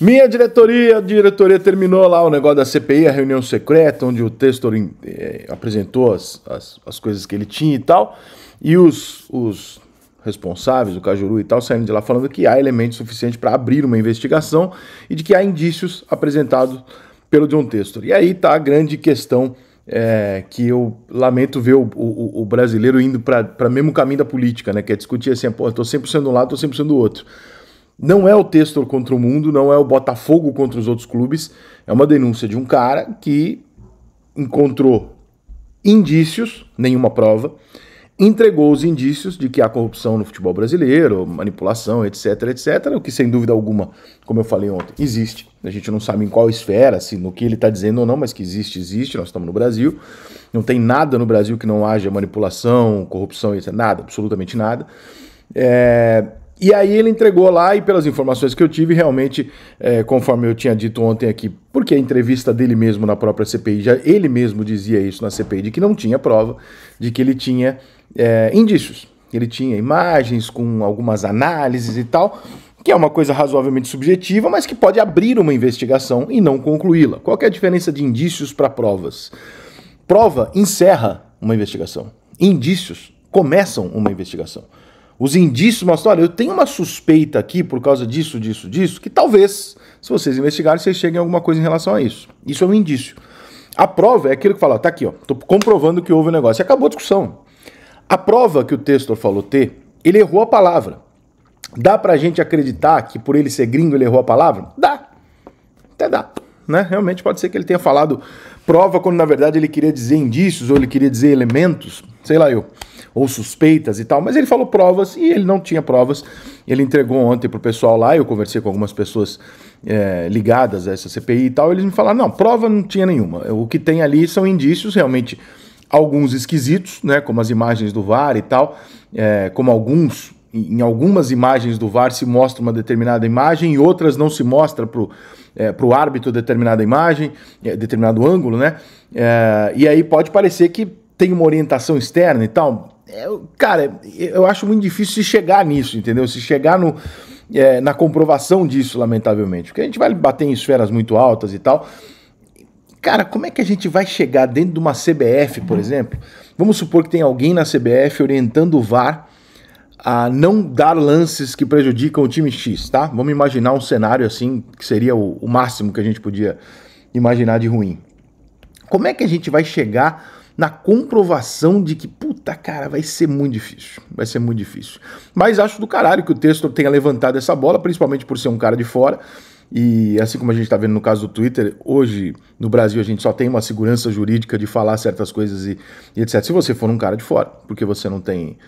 Minha diretoria, a diretoria terminou lá o negócio da CPI, a reunião secreta, onde o Textor é, apresentou as, as, as, coisas que ele tinha e tal. E os, os responsáveis, o Cajuru e tal, saindo de lá falando que há elementos suficientes para abrir uma investigação e de que há indícios apresentados pelo John Textor. E aí tá a grande questão é, que eu lamento ver o, o, o brasileiro indo para o mesmo caminho da política, né? Que é discutir assim, pô, eu tô 100% de um lado, estou 100% do outro. Não é o Textor contra o mundo, não é o Botafogo contra os outros clubes, é uma denúncia de um cara que encontrou indícios, nenhuma prova, entregou os indícios de que há corrupção no futebol brasileiro, manipulação, etc, etc, o que sem dúvida alguma, como eu falei ontem, existe. A gente não sabe em qual esfera, se no que ele está dizendo ou não, mas que existe, existe, nós estamos no Brasil. Não tem nada no Brasil que não haja manipulação, corrupção, etc, nada, absolutamente nada. É... E aí ele entregou lá e pelas informações que eu tive, realmente, é, conforme eu tinha dito ontem aqui, porque a entrevista dele mesmo na própria CPI, já ele mesmo dizia isso na CPI, de que não tinha prova, de que ele tinha é, indícios. Ele tinha imagens com algumas análises e tal, que é uma coisa razoavelmente subjetiva, mas que pode abrir uma investigação e não concluí-la. Qual é a diferença de indícios para provas? Prova encerra uma investigação. Indícios começam uma investigação os indícios mostram, olha, eu tenho uma suspeita aqui por causa disso, disso, disso, que talvez, se vocês investigarem, vocês cheguem a alguma coisa em relação a isso. Isso é um indício. A prova é aquilo que fala, ó, tá aqui, ó, tô comprovando que houve um negócio. E acabou a discussão. A prova que o texto falou ter, ele errou a palavra. Dá pra gente acreditar que por ele ser gringo ele errou a palavra? Dá. Até dá. Né? Realmente pode ser que ele tenha falado prova quando na verdade ele queria dizer indícios ou ele queria dizer elementos, sei lá eu ou suspeitas e tal, mas ele falou provas e ele não tinha provas. Ele entregou ontem para o pessoal lá, eu conversei com algumas pessoas é, ligadas a essa CPI e tal, eles me falaram: não, prova não tinha nenhuma. O que tem ali são indícios realmente alguns esquisitos, né, como as imagens do VAR e tal, é, como alguns em algumas imagens do VAR se mostra uma determinada imagem e outras não se mostra para o é, pro árbitro determinada imagem, é, determinado ângulo, né? É, e aí pode parecer que tem uma orientação externa e tal. É, cara, eu acho muito difícil se chegar nisso, entendeu? Se chegar no, é, na comprovação disso, lamentavelmente. Porque a gente vai bater em esferas muito altas e tal. Cara, como é que a gente vai chegar dentro de uma CBF, por exemplo? Vamos supor que tem alguém na CBF orientando o VAR a não dar lances que prejudicam o time X, tá? Vamos imaginar um cenário assim, que seria o, o máximo que a gente podia imaginar de ruim. Como é que a gente vai chegar na comprovação de que, puta cara, vai ser muito difícil. Vai ser muito difícil. Mas acho do caralho que o texto tenha levantado essa bola, principalmente por ser um cara de fora. E assim como a gente está vendo no caso do Twitter, hoje no Brasil a gente só tem uma segurança jurídica de falar certas coisas e, e etc. Se você for um cara de fora, porque você não tem.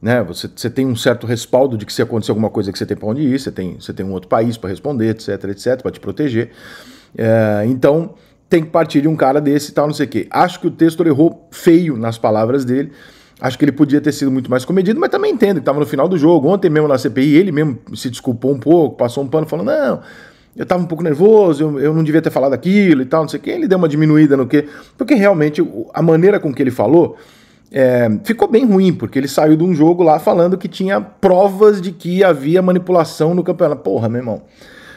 Né, você, você tem um certo respaldo de que se acontecer alguma coisa que você tem para onde ir, você tem, você tem um outro país para responder, etc, etc, para te proteger. É, então, tem que partir de um cara desse e tal, não sei o quê. Acho que o texto errou feio nas palavras dele. Acho que ele podia ter sido muito mais comedido, mas também entendo que estava no final do jogo. Ontem mesmo na CPI, ele mesmo se desculpou um pouco, passou um pano, falou: não, eu estava um pouco nervoso, eu, eu, não devia ter falado aquilo e tal, não sei o quê. Ele deu uma diminuída no quê, porque realmente a maneira com que ele falou é, ficou bem ruim, porque ele saiu de um jogo lá falando que tinha provas de que havia manipulação no campeonato. Porra, meu irmão.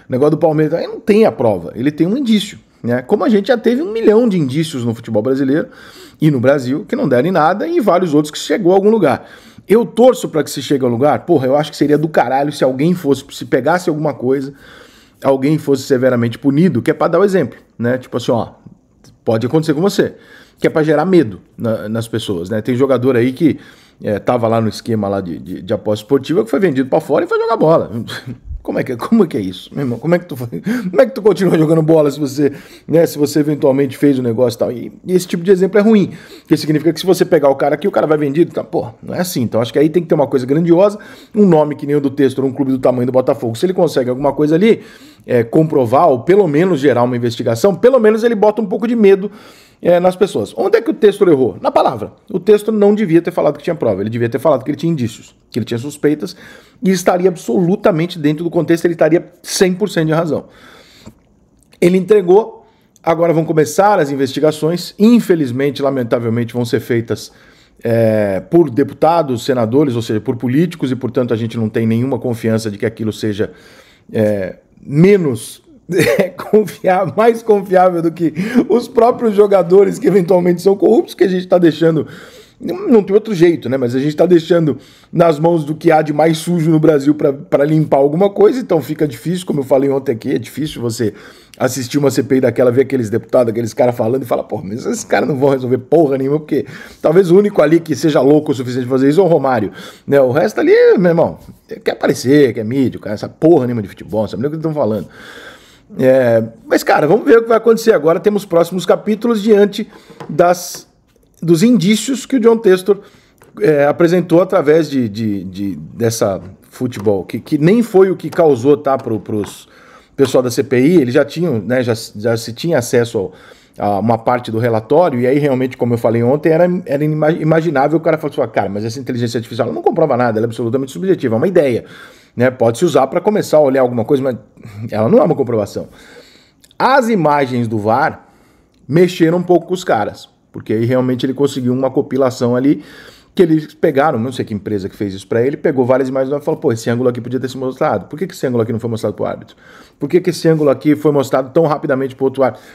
O negócio do Palmeiras, aí não tem a prova, ele tem um indício. Né? Como a gente já teve um milhão de indícios no futebol brasileiro e no Brasil que não deram em nada e vários outros que chegou a algum lugar. Eu torço para que se chegue a um lugar, porra, eu acho que seria do caralho se alguém fosse, se pegasse alguma coisa, alguém fosse severamente punido, que é para dar o um exemplo, né? Tipo assim, ó, pode acontecer com você, que é para gerar medo na, nas pessoas, né? Tem jogador aí que é, tava lá no esquema lá de, de, de aposta esportiva que foi vendido para fora e foi jogar bola. Como é que, é? como é, que é isso, meu irmão? Como é que tu, como é que tu continua jogando bola se você, né, se você eventualmente fez o um negócio e tal? E, e, esse tipo de exemplo é ruim, porque significa que se você pegar o cara aqui, o cara vai vendido, tá? Pô, não é assim. Então acho que aí tem que ter uma coisa grandiosa, um nome que nem o do texto, ou um clube do tamanho do Botafogo. Se ele consegue alguma coisa ali, é, comprovar ou pelo menos gerar uma investigação, pelo menos ele bota um pouco de medo é, nas pessoas. Onde é que o texto errou? Na palavra. O texto não devia ter falado que tinha prova, ele devia ter falado que ele tinha indícios, que ele tinha suspeitas e estaria absolutamente dentro do contexto, ele estaria 100% de razão. Ele entregou, agora vão começar as investigações, infelizmente, lamentavelmente, vão ser feitas. É, por deputados, senadores, ou seja, por políticos, e portanto a gente não tem nenhuma confiança de que aquilo seja é, menos é confiar, mais confiável do que os próprios jogadores que eventualmente são corruptos, que a gente está deixando. Não tem outro jeito, né? Mas a gente está deixando nas mãos do que há de mais sujo no Brasil para limpar alguma coisa, então fica difícil, como eu falei ontem aqui, é difícil você assistir uma CPI daquela, ver aqueles deputados, aqueles caras falando e falar, pô, mas esses caras não vão resolver porra nenhuma, porque talvez o único ali que seja louco o suficiente para fazer isso é o Romário. Né? O resto ali, meu irmão, quer aparecer, quer mídia, quer essa porra nenhuma de futebol, sabe o que estão falando. É, mas, cara, vamos ver o que vai acontecer agora. Temos próximos capítulos diante das, dos indícios que o John Textor é, apresentou através de, de, de, dessa futebol, que, que nem foi o que causou, tá, para o pessoal da CPI, eles já tinham, né, já, já se tinha acesso ao, a uma parte do relatório, e aí realmente, como eu falei ontem, era, era imaginável o cara falar assim, cara, mas essa inteligência artificial não comprova nada, ela é absolutamente subjetiva, é uma ideia. Né? Pode se usar para começar a olhar alguma coisa, mas ela não é uma comprovação. As imagens do VAR mexeram um pouco com os caras, porque aí realmente ele conseguiu uma compilação ali que eles pegaram, não sei que empresa que fez isso para ele, pegou várias imagens e falou, pô, esse ângulo aqui podia ter se mostrado. Por que, que esse ângulo aqui não foi mostrado para o árbitro? Por que, que esse ângulo aqui foi mostrado tão rapidamente para outro árbitro?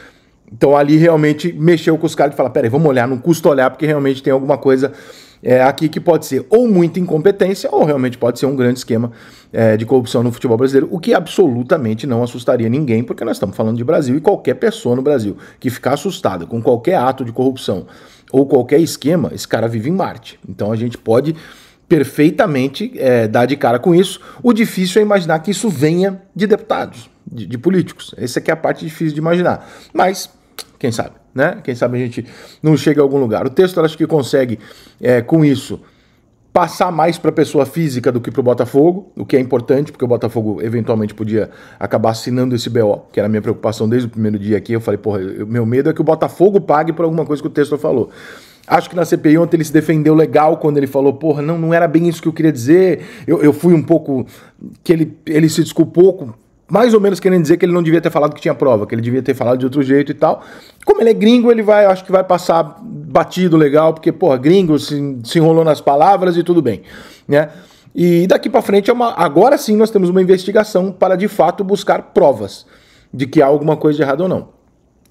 Então ali realmente mexeu com os caras e falar, peraí, vamos olhar, não custa olhar, porque realmente tem alguma coisa é, aqui que pode ser ou muita incompetência ou realmente pode ser um grande esquema é, de corrupção no futebol brasileiro, o que absolutamente não assustaria ninguém, porque nós estamos falando de Brasil e qualquer pessoa no Brasil que ficar assustada com qualquer ato de corrupção ou qualquer esquema, esse cara vive em Marte. Então a gente pode perfeitamente é, dar de cara com isso. O difícil é imaginar que isso venha de deputados, de, de políticos. Essa é a parte difícil de imaginar. Mas quem sabe, né? Quem sabe a gente não chega a algum lugar. O texto eu acho que consegue, é, com isso, passar mais para a pessoa física do que para o Botafogo, o que é importante, porque o Botafogo eventualmente podia acabar assinando esse BO, que era a minha preocupação desde o primeiro dia aqui. Eu falei, porra, eu, meu medo é que o Botafogo pague por alguma coisa que o texto falou. Acho que na CPI ontem ele se defendeu legal quando ele falou, porra, não, não era bem isso que eu queria dizer. Eu, eu fui um pouco. que ele, ele se desculpou com mais ou menos querendo dizer que ele não devia ter falado que tinha prova, que ele devia ter falado de outro jeito e tal. Como ele é gringo, ele vai, acho que vai passar batido legal, porque, porra, gringo se, se enrolou nas palavras e tudo bem, né? E daqui para frente é uma, agora sim nós temos uma investigação para de fato buscar provas de que há alguma coisa de errado ou não.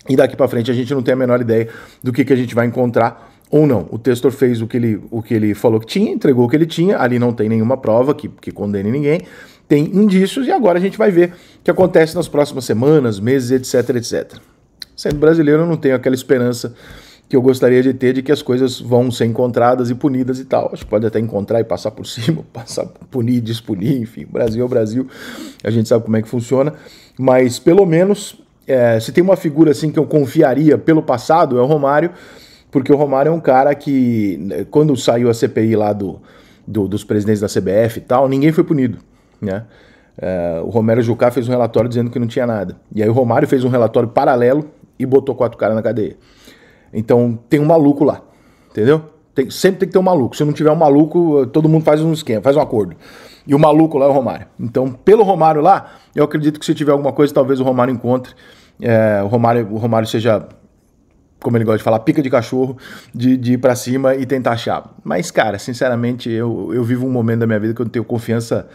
E daqui para frente a gente não tem a menor ideia do que, que a gente vai encontrar ou não. O testor fez o que ele, o que ele falou que tinha, entregou o que ele tinha, ali não tem nenhuma prova que, que condene ninguém, tem indícios e agora a gente vai ver o que acontece nas próximas semanas, meses, etc, etc. Sendo brasileiro, eu não tenho aquela esperança que eu gostaria de ter de que as coisas vão ser encontradas e punidas e tal. Acho que pode até encontrar e passar por cima, passar, punir, despunir, enfim, Brasil é o Brasil, a gente sabe como é que funciona, mas pelo menos é, se tem uma figura assim que eu confiaria pelo passado é o Romário, porque o Romário é um cara que, né, quando saiu a CPI lá do, do dos presidentes da CBF e tal, ninguém foi punido, né? Uh, o Romero Jucá fez um relatório dizendo que não tinha nada. E aí o Romário fez um relatório paralelo e botou quatro caras na cadeia. Então tem um maluco lá, entendeu? Tem, sempre tem que ter um maluco. Se não tiver um maluco, todo mundo faz um esquema, faz um acordo. E o maluco lá é o Romário. Então, pelo Romário lá, eu acredito que se tiver alguma coisa, talvez o Romário encontre. É, o, Romário, o Romário seja como ele gosta de falar, pica de cachorro, de, de ir para cima e tentar achar. Mas, cara, sinceramente, eu, eu vivo um momento da minha vida que eu tenho confiança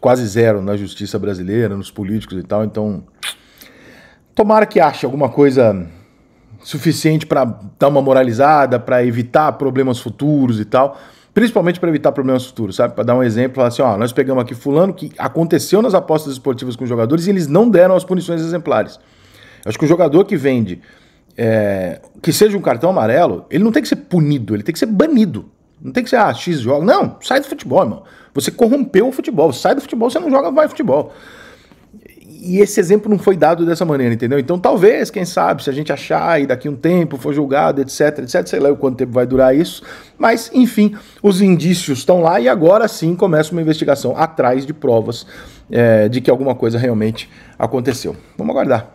quase zero na justiça brasileira, nos políticos e tal, então. Tomara que ache alguma coisa suficiente para dar uma moralizada, para evitar problemas futuros e tal. Principalmente para evitar problemas futuros, sabe? Para dar um exemplo, falar assim: ó, nós pegamos aqui Fulano que aconteceu nas apostas esportivas com os jogadores e eles não deram as punições exemplares. Acho que o jogador que vende é, que seja um cartão amarelo, ele não tem que ser punido, ele tem que ser banido. Não tem que ser, ah, X joga. Não, sai do futebol, irmão. Você corrompeu o futebol. Sai do futebol, você não joga, mais futebol. E esse exemplo não foi dado dessa maneira, entendeu? Então talvez, quem sabe, se a gente achar e daqui um tempo for julgado, etc, etc, sei lá o quanto tempo vai durar isso. Mas, enfim, os indícios estão lá e agora sim começa uma investigação atrás de provas é, de que alguma coisa realmente aconteceu. Vamos aguardar.